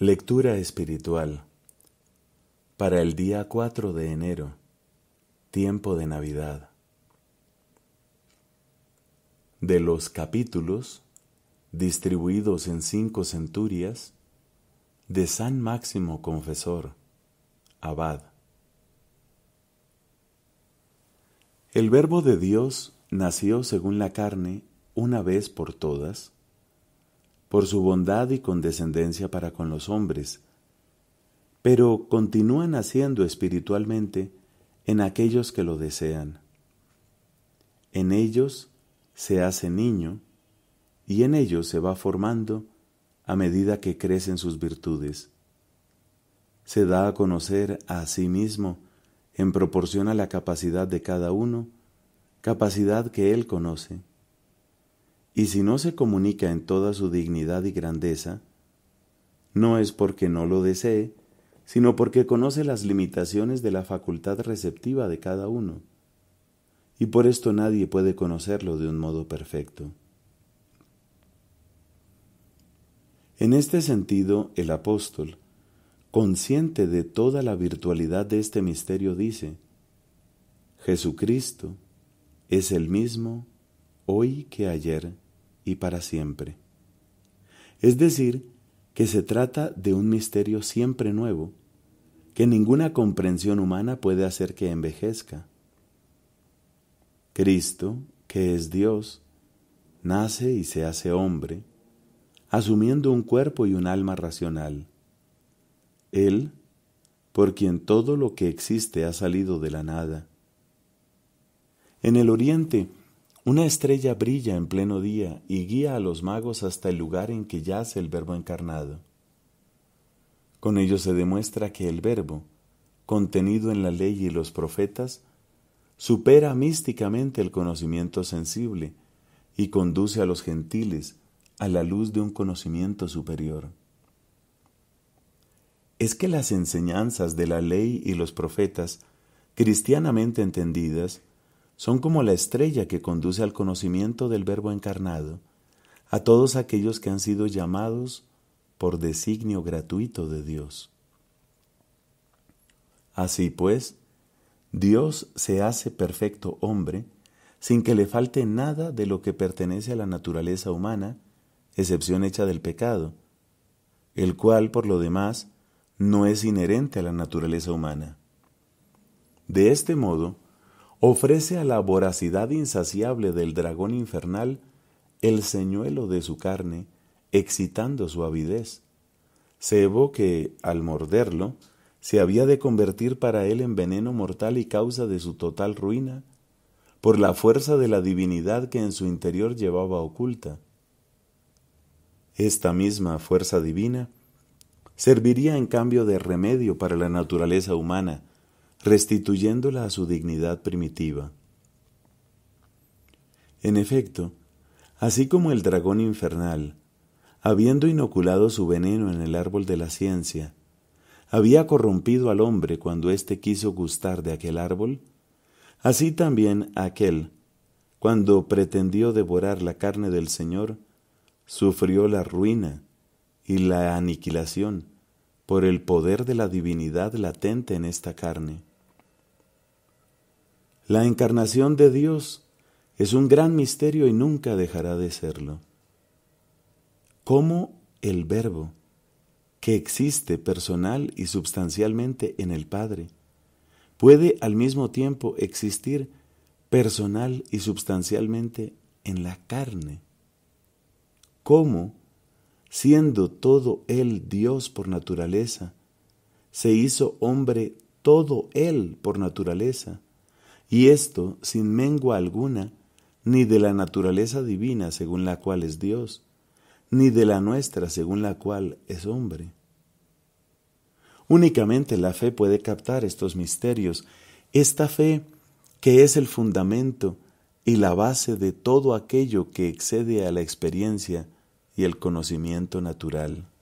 Lectura espiritual para el día 4 de enero, tiempo de Navidad. De los capítulos, distribuidos en cinco centurias, de San Máximo Confesor, Abad. El Verbo de Dios nació según la carne una vez por todas por su bondad y condescendencia para con los hombres, pero continúan naciendo espiritualmente en aquellos que lo desean. En ellos se hace niño y en ellos se va formando a medida que crecen sus virtudes. Se da a conocer a sí mismo en proporción a la capacidad de cada uno, capacidad que él conoce. Y si no se comunica en toda su dignidad y grandeza, no es porque no lo desee, sino porque conoce las limitaciones de la facultad receptiva de cada uno. Y por esto nadie puede conocerlo de un modo perfecto. En este sentido, el apóstol, consciente de toda la virtualidad de este misterio, dice, Jesucristo es el mismo hoy que ayer y para siempre. Es decir, que se trata de un misterio siempre nuevo, que ninguna comprensión humana puede hacer que envejezca. Cristo, que es Dios, nace y se hace hombre, asumiendo un cuerpo y un alma racional. Él, por quien todo lo que existe ha salido de la nada. En el Oriente, una estrella brilla en pleno día y guía a los magos hasta el lugar en que yace el Verbo encarnado. Con ello se demuestra que el Verbo, contenido en la ley y los profetas, supera místicamente el conocimiento sensible y conduce a los gentiles a la luz de un conocimiento superior. Es que las enseñanzas de la ley y los profetas, cristianamente entendidas, son como la estrella que conduce al conocimiento del Verbo encarnado a todos aquellos que han sido llamados por designio gratuito de Dios. Así pues, Dios se hace perfecto hombre sin que le falte nada de lo que pertenece a la naturaleza humana, excepción hecha del pecado, el cual, por lo demás, no es inherente a la naturaleza humana. De este modo, ofrece a la voracidad insaciable del dragón infernal el señuelo de su carne, excitando su avidez. Cebo que, al morderlo, se había de convertir para él en veneno mortal y causa de su total ruina, por la fuerza de la divinidad que en su interior llevaba oculta. Esta misma fuerza divina serviría en cambio de remedio para la naturaleza humana, restituyéndola a su dignidad primitiva. En efecto, así como el dragón infernal, habiendo inoculado su veneno en el árbol de la ciencia, había corrompido al hombre cuando éste quiso gustar de aquel árbol, así también aquel, cuando pretendió devorar la carne del Señor, sufrió la ruina y la aniquilación por el poder de la divinidad latente en esta carne. La encarnación de Dios es un gran misterio y nunca dejará de serlo. ¿Cómo el verbo, que existe personal y substancialmente en el Padre, puede al mismo tiempo existir personal y sustancialmente en la carne? ¿Cómo, siendo todo Él Dios por naturaleza, se hizo hombre todo Él por naturaleza? y esto sin mengua alguna, ni de la naturaleza divina según la cual es Dios, ni de la nuestra según la cual es hombre. Únicamente la fe puede captar estos misterios, esta fe que es el fundamento y la base de todo aquello que excede a la experiencia y el conocimiento natural.